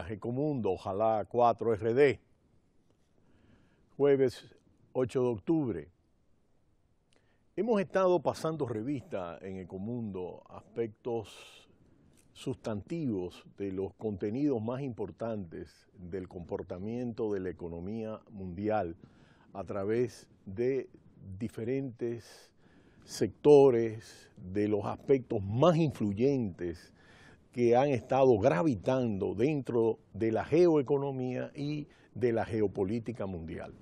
Ecomundo, ojalá 4RD. Jueves 8 de octubre. Hemos estado pasando revista en Ecomundo aspectos sustantivos de los contenidos más importantes del comportamiento de la economía mundial a través de diferentes sectores, de los aspectos más influyentes que han estado gravitando dentro de la geoeconomía y de la geopolítica mundial.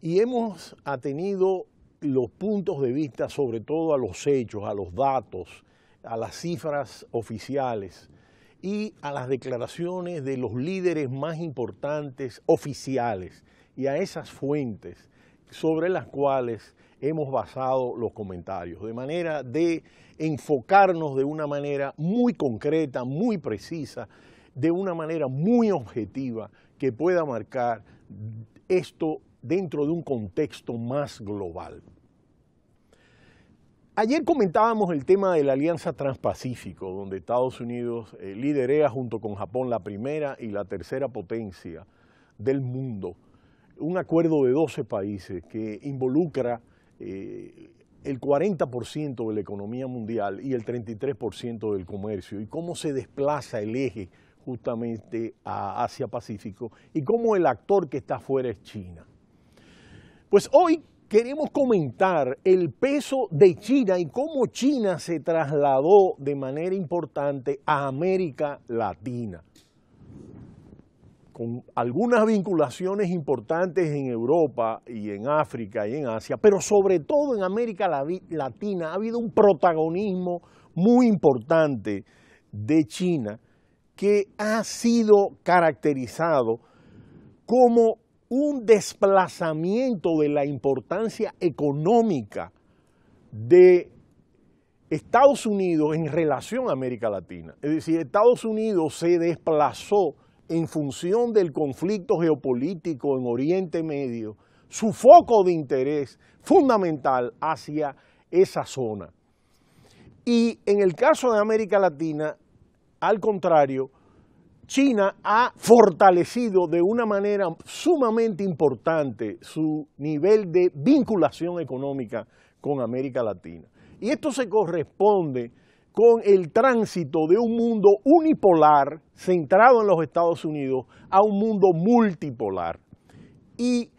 Y hemos atenido los puntos de vista sobre todo a los hechos, a los datos, a las cifras oficiales y a las declaraciones de los líderes más importantes oficiales y a esas fuentes sobre las cuales hemos basado los comentarios, de manera de enfocarnos de una manera muy concreta, muy precisa, de una manera muy objetiva que pueda marcar esto dentro de un contexto más global. Ayer comentábamos el tema de la Alianza Transpacífico, donde Estados Unidos eh, lidera junto con Japón la primera y la tercera potencia del mundo. Un acuerdo de 12 países que involucra eh, el 40% de la economía mundial y el 33% del comercio, y cómo se desplaza el eje justamente a Asia-Pacífico, y cómo el actor que está afuera es China. Pues hoy queremos comentar el peso de China y cómo China se trasladó de manera importante a América Latina con algunas vinculaciones importantes en Europa y en África y en Asia, pero sobre todo en América Latina ha habido un protagonismo muy importante de China que ha sido caracterizado como un desplazamiento de la importancia económica de Estados Unidos en relación a América Latina. Es decir, Estados Unidos se desplazó en función del conflicto geopolítico en Oriente Medio, su foco de interés fundamental hacia esa zona. Y en el caso de América Latina, al contrario, China ha fortalecido de una manera sumamente importante su nivel de vinculación económica con América Latina. Y esto se corresponde con el tránsito de un mundo unipolar centrado en los Estados Unidos a un mundo multipolar. Y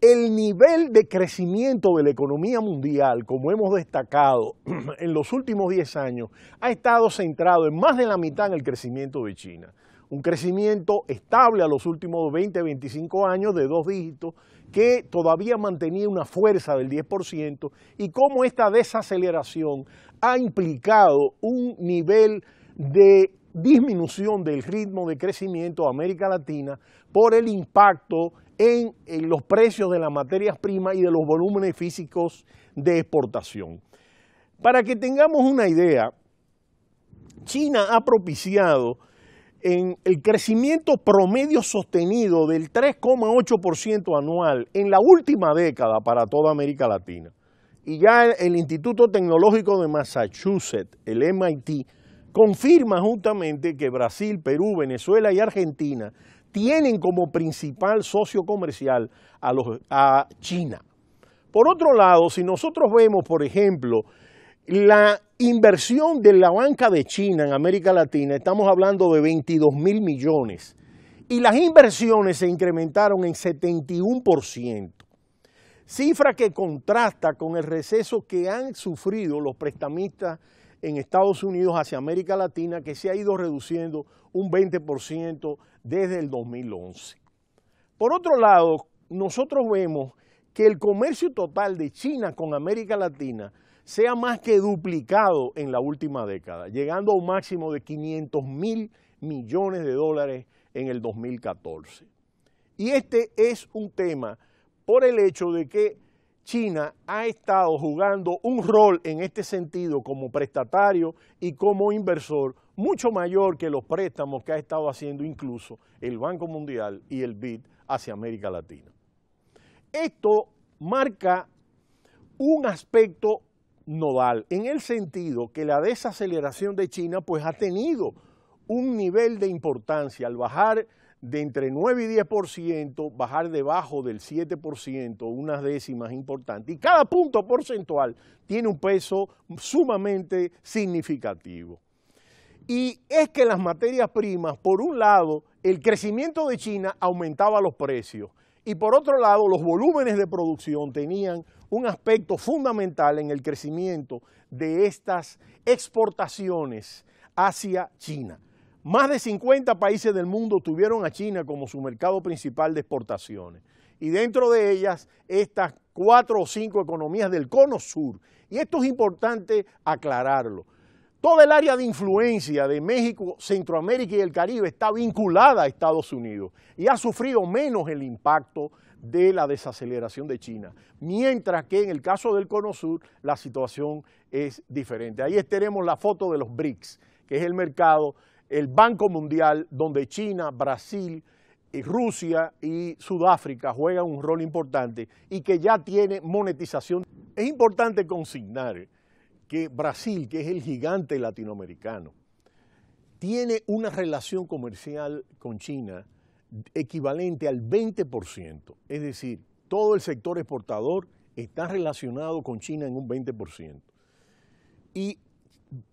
el nivel de crecimiento de la economía mundial, como hemos destacado en los últimos 10 años, ha estado centrado en más de la mitad en el crecimiento de China. Un crecimiento estable a los últimos 20, 25 años de dos dígitos, que todavía mantenía una fuerza del 10%, y cómo esta desaceleración ha implicado un nivel de disminución del ritmo de crecimiento de América Latina por el impacto en, los precios de las materias primas y de los volúmenes físicos de exportación. Para que tengamos una idea, China ha propiciado en el crecimiento promedio sostenido del 3,8% anual en la última década para toda América Latina y ya el Instituto Tecnológico de Massachusetts, el MIT, confirma justamente que Brasil, Perú, Venezuela y Argentina tienen como principal socio comercial a, los, a China. Por otro lado, si nosotros vemos, por ejemplo, la inversión de la banca de China en América Latina, estamos hablando de 22 mil millones, y las inversiones se incrementaron en 71% cifra que contrasta con el receso que han sufrido los prestamistas en Estados Unidos hacia América Latina, que se ha ido reduciendo un 20% desde el 2011. Por otro lado, nosotros vemos que el comercio total de China con América Latina se ha más que duplicado en la última década, llegando a un máximo de 500 mil millones de dólares en el 2014. Y este es un tema por el hecho de que China ha estado jugando un rol en este sentido como prestatario y como inversor mucho mayor que los préstamos que ha estado haciendo incluso el Banco Mundial y el BID hacia América Latina. Esto marca un aspecto nodal, en el sentido que la desaceleración de China pues ha tenido un nivel de importancia al bajar de entre 9 y 10%, bajar debajo del 7%, unas décimas importantes. Y cada punto porcentual tiene un peso sumamente significativo. Y es que las materias primas, por un lado, el crecimiento de China aumentaba los precios y por otro lado los volúmenes de producción tenían un aspecto fundamental en el crecimiento de estas exportaciones hacia China. Más de 50 países del mundo tuvieron a China como su mercado principal de exportaciones. Y dentro de ellas, estas cuatro o cinco economías del cono sur. Y esto es importante aclararlo. Toda el área de influencia de México, Centroamérica y el Caribe está vinculada a Estados Unidos y ha sufrido menos el impacto de la desaceleración de China, mientras que en el caso del Cono Sur la situación es diferente. Ahí tenemos la foto de los BRICS, que es el mercado el Banco Mundial, donde China, Brasil, eh, Rusia y Sudáfrica juegan un rol importante y que ya tiene monetización. Es importante consignar que Brasil, que es el gigante latinoamericano, tiene una relación comercial con China equivalente al 20%, es decir, todo el sector exportador está relacionado con China en un 20%. Y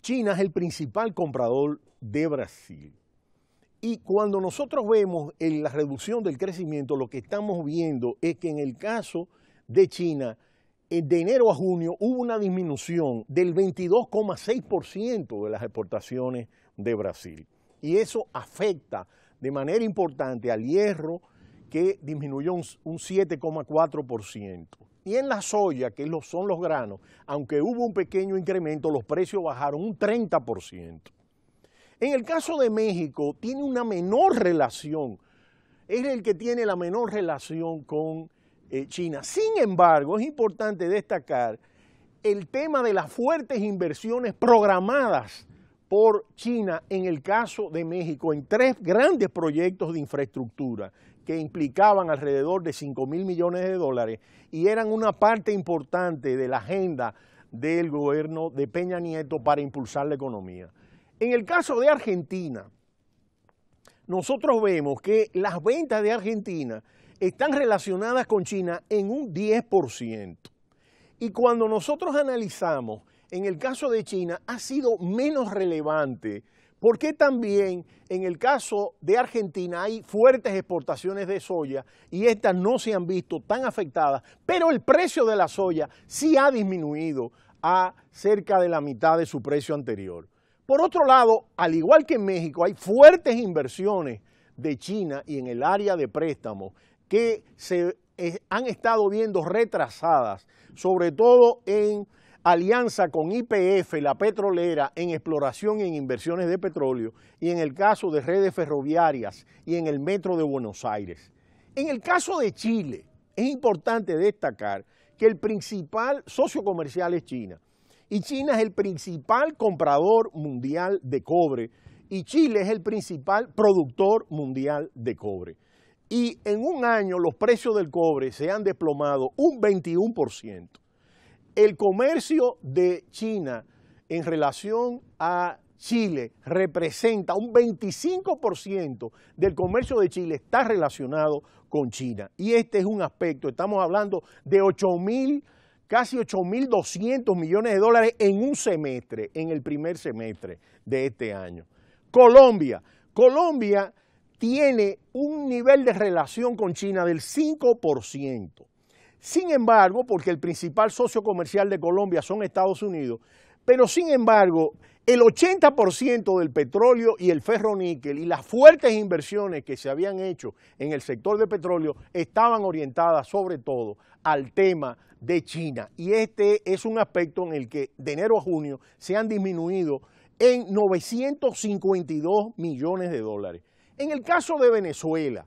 China es el principal comprador de Brasil. Y cuando nosotros vemos la reducción del crecimiento, lo que estamos viendo es que en el caso de China, de enero a junio hubo una disminución del 22,6% de las exportaciones de Brasil. Y eso afecta de manera importante al hierro, que disminuyó un 7,4%. Y en la soya, que son los granos, aunque hubo un pequeño incremento, los precios bajaron un 30%. En el caso de México, tiene una menor relación, es el que tiene la menor relación con eh, China. Sin embargo, es importante destacar el tema de las fuertes inversiones programadas por China en el caso de México, en tres grandes proyectos de infraestructura que implicaban alrededor de 5 mil millones de dólares y eran una parte importante de la agenda del gobierno de Peña Nieto para impulsar la economía. En el caso de Argentina, nosotros vemos que las ventas de Argentina están relacionadas con China en un 10%. Y cuando nosotros analizamos, en el caso de China, ha sido menos relevante porque también en el caso de Argentina hay fuertes exportaciones de soya y estas no se han visto tan afectadas, pero el precio de la soya sí ha disminuido a cerca de la mitad de su precio anterior. Por otro lado, al igual que en México, hay fuertes inversiones de China y en el área de préstamos que se eh, han estado viendo retrasadas, sobre todo en alianza con IPF, la petrolera, en exploración y en inversiones de petróleo, y en el caso de redes ferroviarias y en el metro de Buenos Aires. En el caso de Chile, es importante destacar que el principal socio comercial es China, y China es el principal comprador mundial de cobre, y Chile es el principal productor mundial de cobre. Y en un año los precios del cobre se han desplomado un 21% el comercio de China en relación a Chile representa un 25% del comercio de Chile está relacionado con China. Y este es un aspecto, estamos hablando de 8 mil, casi 8.200 millones de dólares en un semestre, en el primer semestre de este año. Colombia, Colombia tiene un nivel de relación con China del 5%. Sin embargo, porque el principal socio comercial de Colombia son Estados Unidos, pero sin embargo, el 80% del petróleo y el ferro níquel y las fuertes inversiones que se habían hecho en el sector de petróleo estaban orientadas sobre todo al tema de China. Y este es un aspecto en el que de enero a junio se han disminuido en 952 millones de dólares. En el caso de Venezuela,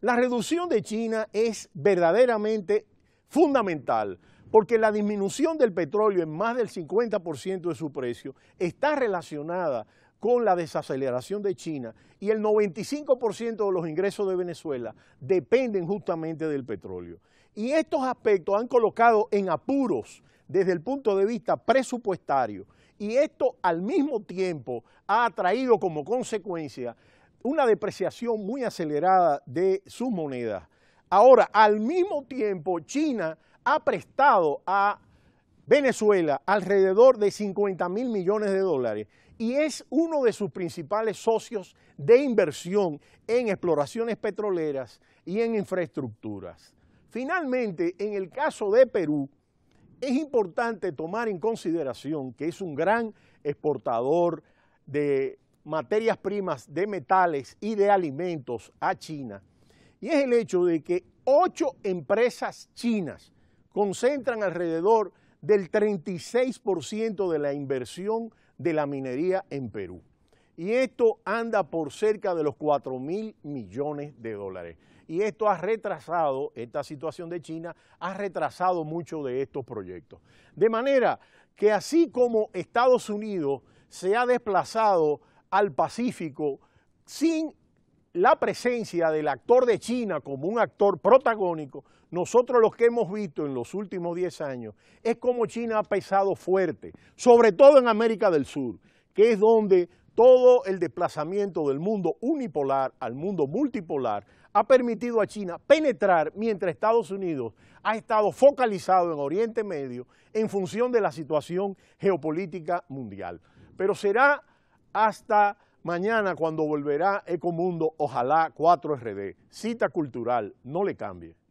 la reducción de China es verdaderamente fundamental, porque la disminución del petróleo en más del 50% de su precio está relacionada con la desaceleración de China y el 95% de los ingresos de Venezuela dependen justamente del petróleo. Y estos aspectos han colocado en apuros desde el punto de vista presupuestario y esto al mismo tiempo ha traído como consecuencia una depreciación muy acelerada de sus monedas Ahora, al mismo tiempo, China ha prestado a Venezuela alrededor de 50 mil millones de dólares y es uno de sus principales socios de inversión en exploraciones petroleras y en infraestructuras. Finalmente, en el caso de Perú, es importante tomar en consideración que es un gran exportador de materias primas, de metales y de alimentos a China y es el hecho de que ocho empresas chinas concentran alrededor del 36% de la inversión de la minería en Perú. Y esto anda por cerca de los 4 mil millones de dólares. Y esto ha retrasado, esta situación de China ha retrasado mucho de estos proyectos. De manera que así como Estados Unidos se ha desplazado al Pacífico sin la presencia del actor de China como un actor protagónico, nosotros lo que hemos visto en los últimos 10 años es como China ha pesado fuerte, sobre todo en América del Sur, que es donde todo el desplazamiento del mundo unipolar al mundo multipolar ha permitido a China penetrar mientras Estados Unidos ha estado focalizado en Oriente Medio en función de la situación geopolítica mundial. Pero será hasta Mañana cuando volverá Ecomundo, ojalá 4RD, cita cultural, no le cambie.